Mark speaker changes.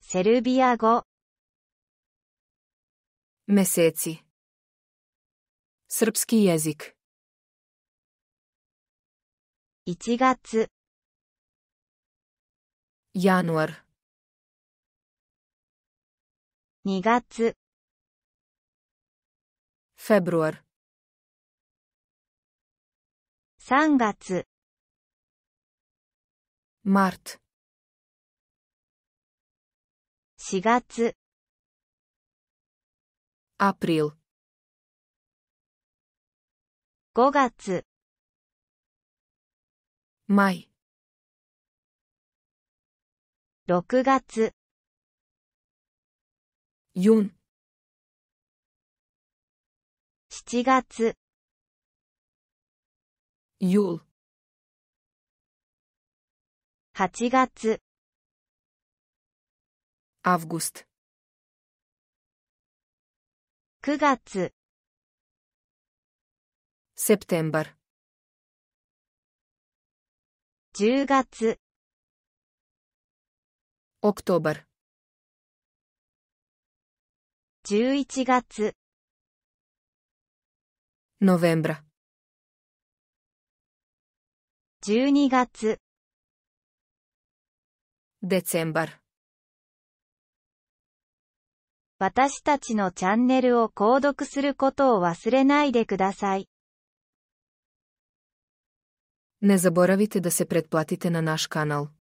Speaker 1: セルビア語メセチ。スルプスキーヤジク1月ヤノワル2月フェブロワル3月マート4月アプリ и л 5月 m а 6月ユン7月ユ л 8月 Август. 9月 Септембр. 10月 Октобр. 11月 Новембр. 12月
Speaker 2: Децембр. 私たちのチャンネルを購読することを忘れないでください。
Speaker 1: Не заборавите да се предплатите на наш канал.